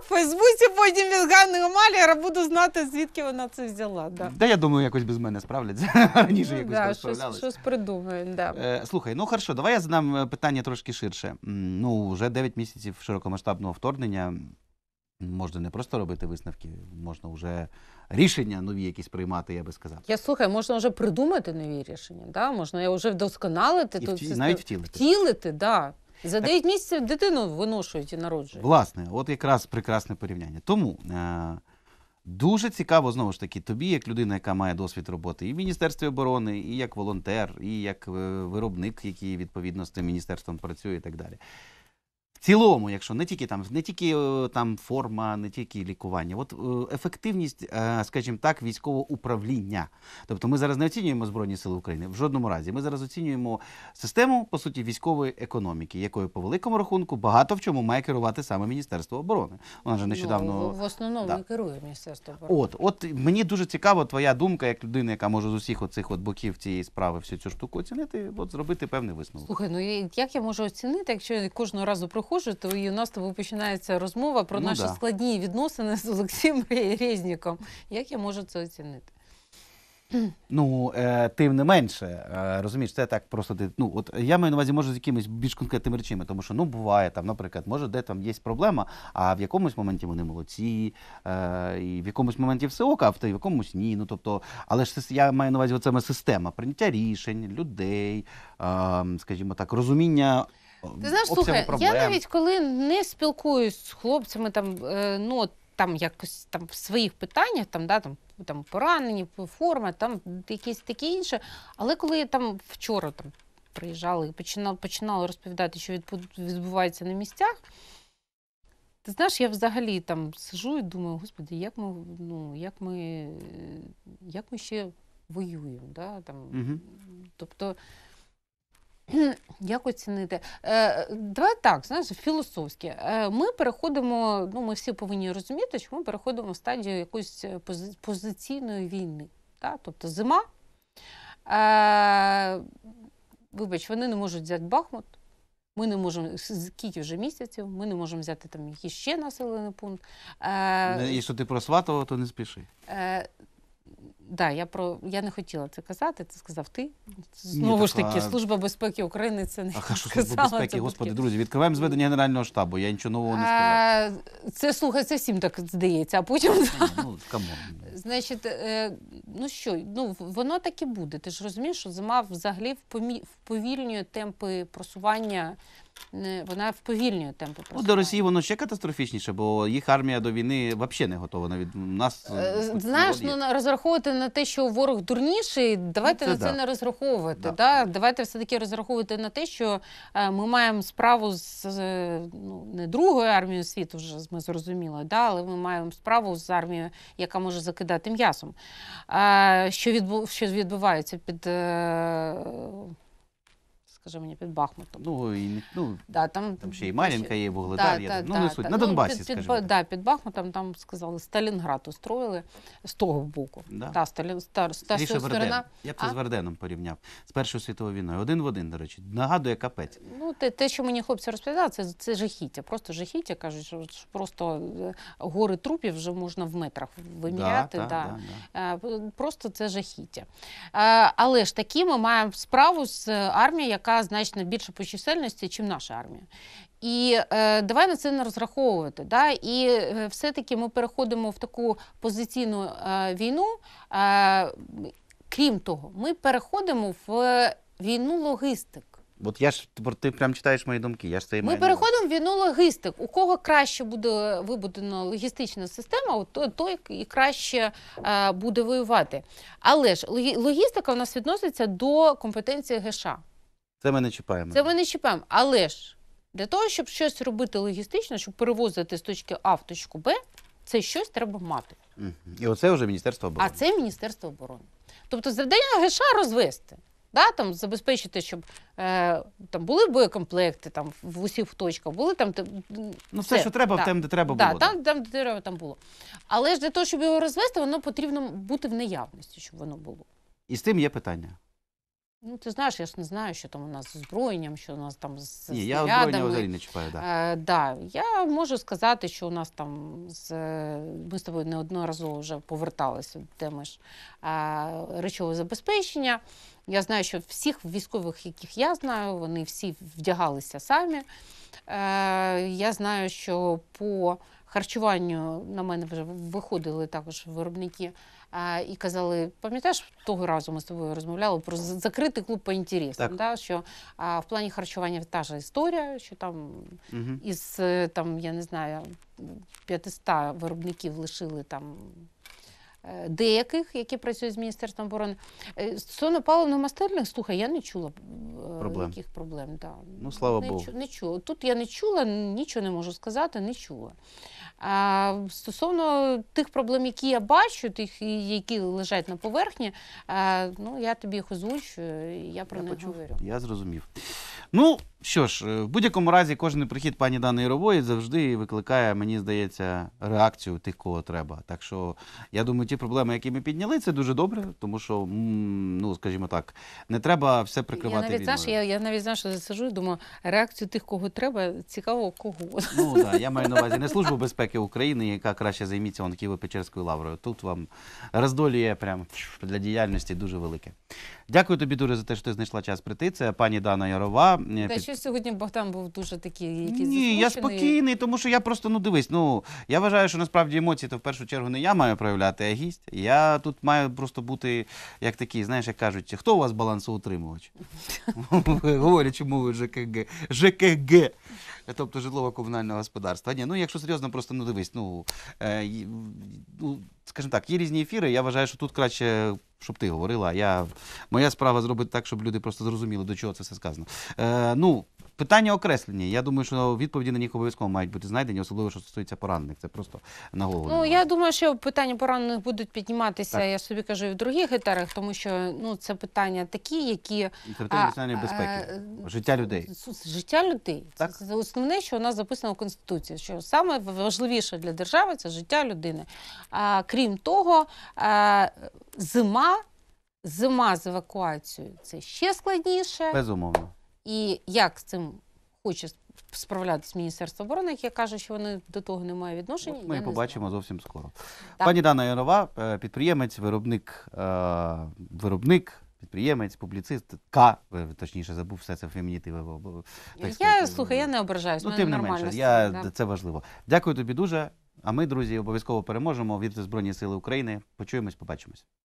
в Фейсбуці, потім від Ганни Омаліра буду знати, звідки вона це взяла. Да. Та я думаю, якось без мене справляться. Раніше ну якось да, щось, щось придумаємо. Да. Е, слухай, ну хорошо, давай я задам е, питання трошки ширше. Ну, вже 9 місяців широкомасштабного вторгнення. Можна не просто робити висновки, можна вже рішення нові якісь приймати, я би сказав. Я слухай, можна вже придумати нові рішення, да? можна вже вдосконалити І тут. Вті... навіть втілити. Втілити, да. За 9 місяців дитину виношують і народжують. Власне, от якраз прекрасне порівняння. Тому е, дуже цікаво знову ж таки, тобі, як людина, яка має досвід роботи і в Міністерстві оборони, і як волонтер, і як е, виробник, який відповідно з тим міністерством працює, і так далі цілому, якщо не тільки там не тільки е, там форма, не тільки лікування, от е, ефективність, е, скажімо так, військового управління. Тобто ми зараз не оцінюємо Збройні Сили України в жодному разі. Ми зараз оцінюємо систему по суті військової економіки, якою по великому рахунку багато в чому має керувати саме Міністерство оборони. Вона ж ну, нещодавно ну, в основному да. керує міністерство оборони. От, от мені дуже цікаво твоя думка як людина, яка може з усіх оцих от боків цієї справи всю цю штуку оцінити, от зробити певний висновок. Слухай, ну як я можу оцінити, якщо я кожного разу приходжу схоже, то і у нас тобі починається розмова про ну, наші да. складні відносини з Олексієм Резніком. Як я можу це оцінити? Ну, е, тим не менше, е, розумієш, це так просто Ну, от я маю на увазі, можу з якимись більш конкретними речами, тому що ну буває там, наприклад, може, де там є проблема, а в якомусь моменті вони молодці, е, і в якомусь моменті все ок, а в та в якомусь ні. Ну тобто, але ж я маю на увазі, саме система прийняття рішень, людей, е, скажімо так, розуміння ти знаєш, обсягу слухай, проблем. я навіть коли не спілкуюсь з хлопцями, там е, ну там якось там в своїх питаннях, там да там. Там поранені, форма, там якісь такі інше. Але коли там вчора там приїжджали і починала починали розповідати, що відбувається на місцях, ти знаєш, я взагалі там сижу і думаю, господи, як ми ну, як ми, як ми ще воюємо. Да? Там, угу. Тобто. Як оцінити? Е, Давай так, знаєш, філософськи. Е, ми переходимо, ну ми всі повинні розуміти, що ми переходимо в стадію якоїсь е, пози позиційної війни. Та? Тобто зима. Е, Вибач, вони не можуть взяти Бахмут, ми не можемо скільки вже місяців, ми не можемо взяти там якийсь ще населений пункт. Е, Якщо ти про то не спіши. Е, да, я про я не хотіла це казати, це сказав ти. Знову Ні, ж таки, а... служба безпеки України це не а, я що служба безпеки, це господи, такі. друзі, відкриваємо зведення генерального штабу. Я нічого нового не сказав. А, це слухай, це всім так здається. А потім а, ну камон. Ну, ну, значить, е, ну що, ну воно так і буде. Ти ж розумієш, що зима взагалі вповільнює темпи просування не вона вповільнює темпи Ну, До Росії воно ще катастрофічніше, бо їх армія до війни взагалі не готова. Навіть нас е, е, знаєш, ну розраховувати на те, що ворог дурніший, давайте ну, це на це да. не розраховувати. Да. да. Давайте все таки розраховувати на те, що е, ми маємо справу з ну не другою армією світу, вже ми зрозуміли, да, але ми маємо справу з армією, яка може закидати м'ясом. А що відбу що відбувається під скажи мені, під Бахмутом. Ну, і, ну, да, там, там ще і Мар'їнка є, Вугледар є. ну, не суть. На ну, Донбасі, під, скажімо так. Да, під Бахмутом там сказали, Сталінград устроїли з того боку. Да. Та, Сталін, та, та, Скоріше Верден. сторона. Я б це А? з Верденом порівняв. З Першою світовою війною. Один в один, до речі. Нагадує капець. Ну, те, те, що мені хлопці розповідали, це, це жахіття. Просто жахіття, кажуть, що ж просто е, гори трупів вже можна в метрах виміряти. Да, да. Е, Просто це жахіття. Е, але ж таки ми маємо справу з е, армією, яка значно більша по чисельності, ніж наша армія. І е, давай на це не розраховувати. Да? І е, все-таки ми переходимо в таку позиційну е, війну. Е, крім того, ми переходимо в війну логістик. От я ж ти прям читаєш мої думки. Я ж це Ми переходимо в війну логістик. У кого краще буде вибудена логістична система, то той і краще е, буде воювати. Але ж логістика у нас відноситься до компетенції ГШ. Це ми не чіпаємо. Це ми не чіпаємо. Але ж для того, щоб щось робити логістично, щоб перевозити з точки А в точку Б, це щось треба мати. І оце вже Міністерство оборони. А це Міністерство оборони. Тобто завдання ГШ розвести, да, там, забезпечити, щоб е, там були боєкомплекти там, в усіх точках, були там. те- Ну, все, що треба, да. там, де треба було. там, там, де треба, там було. Але ж для того, щоб його розвести, воно потрібно бути в наявності, щоб воно було. І з тим є питання. Ну, ти знаєш, я ж не знаю, що там у нас з озброєнням, що у нас там з Ні, я озброєння взагалі не чіпаю. Да. Е, да. Я можу сказати, що у нас там з ми з тобою неодноразово вже поверталися до теми э, ж е, речового забезпечення. Я знаю, що всіх військових, яких я знаю, вони всі вдягалися самі. Е, Я знаю, що по харчуванню на мене вже виходили також виробники і казали: пам'ятаєш, того разу ми з тобою розмовляли про закритий клуб по інтересам, да, що в плані харчування та ж історія, що там угу. із е, там, я не знаю, 500 виробників лишили там. Е, деяких, які працюють з міністерством оборони, е, стосовно паливно мастерних слухай, я не чула проблем. яких проблем. Да. Ну слава не Богу. Чу, не чула. Тут я не чула, нічого не можу сказати, не чула. Стосовно тих проблем, які я бачу, тих, які лежать на поверхні, ну я тобі їх озвучую, і я про я них почув. говорю. Я зрозумів. Ну, що ж, е, в будь-якому разі, кожен прихід пані Дани Ярової завжди викликає, мені здається, реакцію тих, кого треба. Так що я думаю, ті проблеми, які ми підняли, це дуже добре, тому що, ну скажімо так, не треба все прикривати. Я навіть знаєш, я, я навіть знаю, що засажу. Думаю, реакцію тих, кого треба, цікаво кого. Ну так, я маю на увазі не службу безпеки України, яка краще займіться он Києво-Печерською лаврою. Тут вам роздолює прям для діяльності дуже велике. Дякую тобі дуже за те, що ти знайшла час прийти. Це пані Дана Ярова. Та, е, сьогодні Богдан був дуже такий, якийсь Ні, я спокійний, тому що я просто ну дивись. Ну я вважаю, що насправді емоції то в першу чергу не я маю проявляти, а гість. Я тут маю просто бути як такий, знаєш, як кажуть, хто у вас балансоутримувач? Говорячи мовою ЖКГ. ЖКГ. Е, тобто житлово-комунального господарства. ні, ну якщо серйозно, просто ну дивись, ну, е, ну скажімо так, є різні ефіри. Я вважаю, що тут краще. Щоб ти говорила, я моя справа зробити так, щоб люди просто зрозуміли, до чого це все сказано. Е, Ну Питання окреслення. Я думаю, що відповіді на них обов'язково мають бути знайдені, особливо що стосується поранених. Це просто на голову. Ну я думаю, що питання поранених будуть підніматися. Так. Я собі кажу і в других гетарах, тому що ну це питання такі, які це питання національної е, безпеки, а, е, життя людей. Життя людей так? це основне, що у нас записано в конституції. Що саме важливіше для держави це життя людини. А крім того, а, е, зима, зима з евакуацією це ще складніше. Безумовно. І як з цим хоче справлятися Міністерство оборони, яке каже, що вони до того не мають відношення. От ми я побачимо не зовсім скоро. Так. Пані Дана Ярова, е, підприємець, виробник, е, виробник. Підприємець, публіцист, К, е, точніше, забув все це фемінітиви. Я слухай, я не ображаюсь. Ну, тим не менше, я, да. це важливо. Дякую тобі дуже. А ми, друзі, обов'язково переможемо. Вірте Збройні Сили України. Почуємось, побачимось.